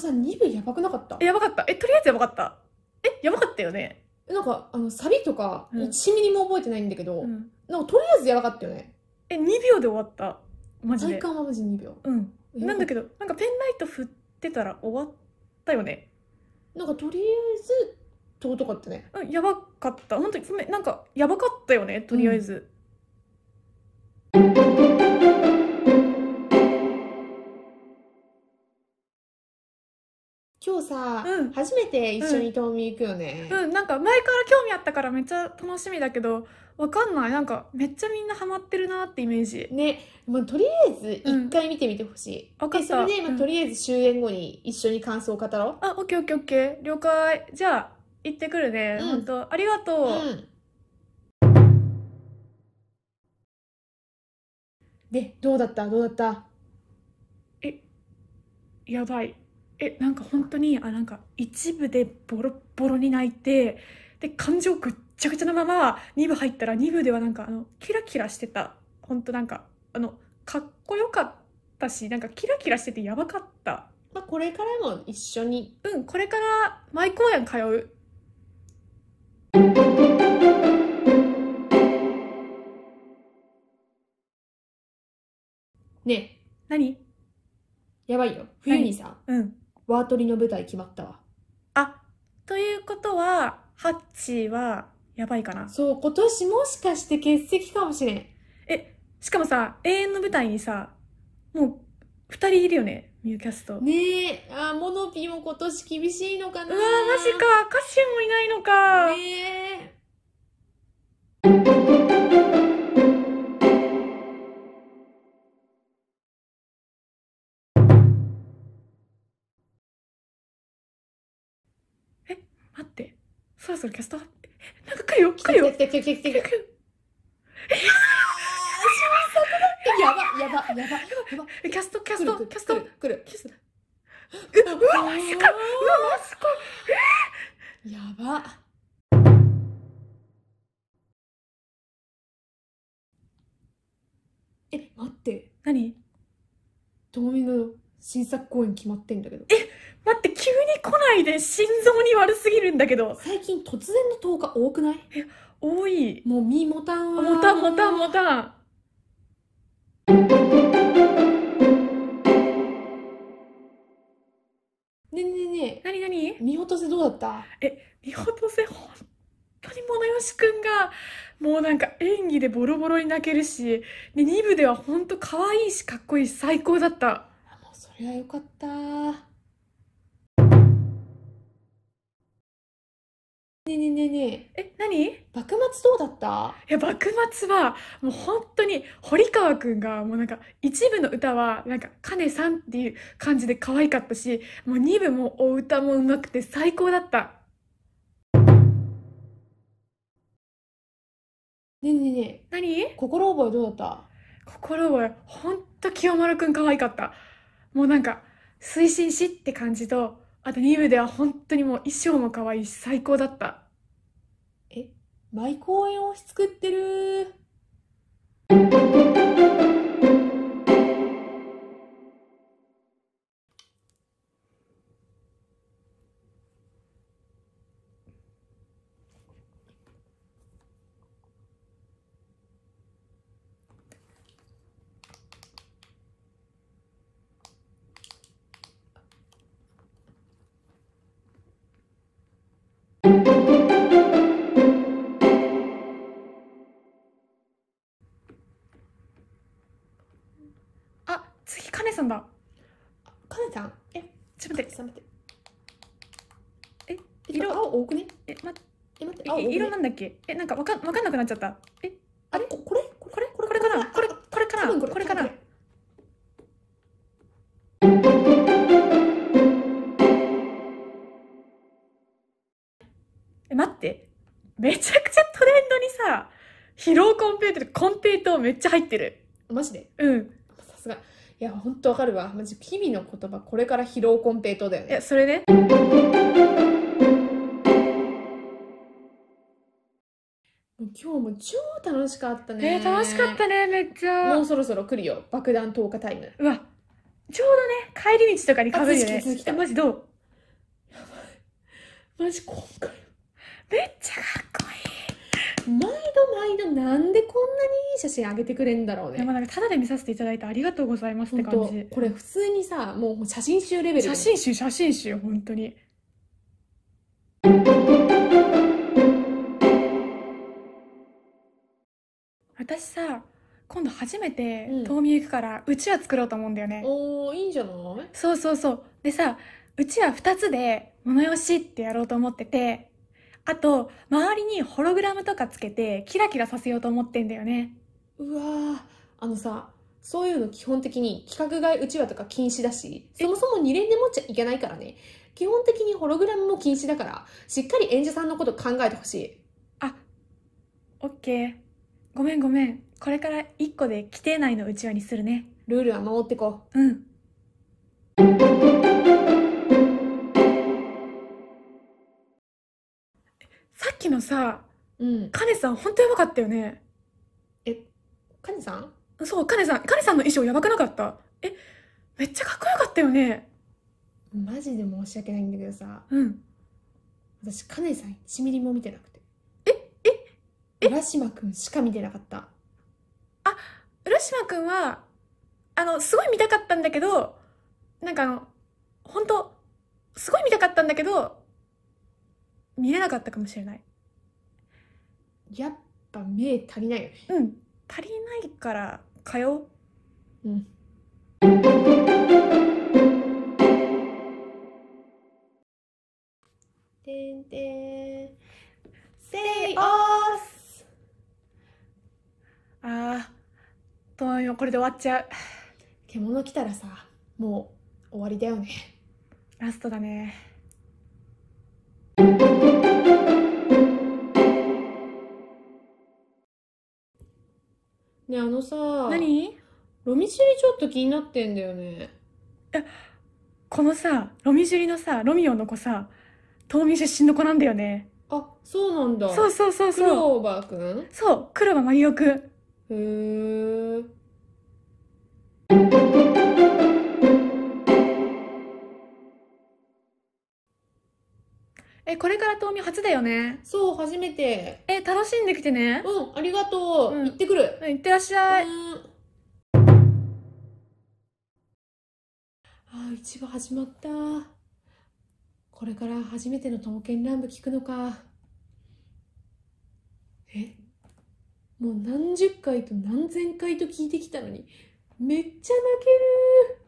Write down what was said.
さん2部やばくなかったえやばかったえとりあえずやばかったえやばかったよねなんかあのサビとか1ミリも覚えてないんだけど、うんなんかとりあえずやばかったよねえ2秒で終わったマジ体感はマジ2秒うんなんだけどなんかペンライト振ってたら終わったよねなんかとりあえず尊かったねうんやばかった本当にごめなんかやばかったよねとりあえず、さ、うん初めて一緒に遠見行くよね、うん、なんか前から興味あったからめっちゃ楽しみだけど、わかんない。なんかめっちゃみんなハマってるなってイメージ。ね、まあ、とりあえず一回見てみてほしい、わかったそれで、まあうとりあえず終演後に一緒に感想を語ろう。あ、オッケーオッケーオッケー。了解。じゃあ、行ってくるね。うん本当ありがとう。うん、でどうだったどうだったやばい。えなんか本当にあなんか一部でボロボロに泣いてで感情ぐっちゃぐちゃなまま2部入ったら2部ではなんかあのキラキラしてた本当なんかあのかっこよかったしなんかキラキラしててやばかった、まあ、これからも一緒にうんこれから毎公演通うねえ何やばいよ冬にさ、うん、ワートリの舞台決まったわ。あ、ということは、ハッチはやばいかな。そう、今年もしかして欠席かもしれん。え、しかもさ、永遠の舞台にさ、もう、二人いるよね、ミューキャスト。ねえ、あ、モノピも今年厳しいのかな。うわ、マジか、カシもいないのか。ねえ。するキャストなんか来るよ来るよ来て来て来て来て来てキャストキャストキャスト来キャストえ待って何ともみの新作公演決まってんだけどえ待って来ないで心臓に悪すぎるんだけど最近突然の投下多くないえ多いもう身もたんもたんもたんもたんねえねえねえなになに見落とせどうだったえ見落とせ本当によしくんがもうなんか演技でボロボロに泣けるしで2部では本当可愛いしかっこいいし最高だったもうそれはよかったねねねねえ。何幕末どうだったいや、幕末は、もう本当に、堀川くんが、もうなんか、一部の歌は、なんか、かねさんっていう感じで可愛かったし、もう二部もお歌も上手くて最高だった。ねねね何心覚えどうだった心覚え、ほんと清丸くん可愛かった。もうなんか、推進しって感じと、あと2部では本当にもう衣装も可愛いし最高だったえ毎公演をし作ってるかなちゃんえちょっと待ってちょっと待ってえ色青多くねえ待ってえ待って青多くね色なんだっけえなんかわかんわかんなくなっちゃったえあれここれこれこれこれかなこれこれかなこれかなえ待ってめちゃくちゃトレンドにさ疲労コンペイトコンペイトめっちゃ入ってるマジでうんさすがいや、ほんとわかるわ。まじ、日々の言葉、これから疲労困憊とだよいや、それね。もう今日も超楽しかったね。えー、楽しかったね、めっちゃ。もうそろそろ来るよ。爆弾投下タイム。うわ、ちょうどね、帰り道とかに被るよね。続き続マジどうマジ今回、めっちゃかっこいい。毎度毎度なんでこんなにいい写真上げてくれんだろうねでもなんかただで見させていただいてありがとうございますって感じこれ普通にさもう写真集レベル写真集写真集本当に私さ今度初めて遠見行くからうちわ作ろうと思うんだよね、おおいいんじゃないそうそうそうでさうちわ2つで物よしってやろうと思っててあと、周りにホログラムとかつけて、キラキラさせようと思ってんだよね。うわー、あのさ、そういうの基本的に規格外うちわとか禁止だし、そもそも2連で持っちゃいけないからね。基本的にホログラムも禁止だから、しっかり演者さんのこと考えてほしい。あ、オッケー。ごめんごめん。これから1個で規定内のうちわにするね。ルールは守ってこう。うん。さっきのさ、うん。カネさん、本当とやばかったよね。え、カネさんそう、カネさん、カネさんの衣装やばくなかった。え、めっちゃかっこよかったよね。マジで申し訳ないんだけどさ、うん。私、カネさん1ミリも見てなくて。え、え、え浦島くんしか見てなかった。あ、浦島くんは、あの、すごい見たかったんだけど、なんかあの、本当すごい見たかったんだけど、見れなかったかもしれないやっぱ目足りないよねうん足りないから通ううんてんてんセイオスあーと今これで終わっちゃう獣来たらさもう終わりだよねラストだねねあのさ何ロミジュリちょっと気になってんだよねこのさ、ロミジュリのさ、ロミオの子さ、東民出身の子なんだよね。あそうなんだそうそうそうそう。ローバーくんそう、黒羽真理央くん。へええ、これから冬眠初だよね。そう、初めて。え、楽しんできてね。うん、ありがとう。うん、行ってくる。うん、行ってらっしゃい。ああ、市場始まった。これから初めての刀剣乱舞聞くのか。え、もう何十回と何千回と聞いてきたのに、めっちゃ泣ける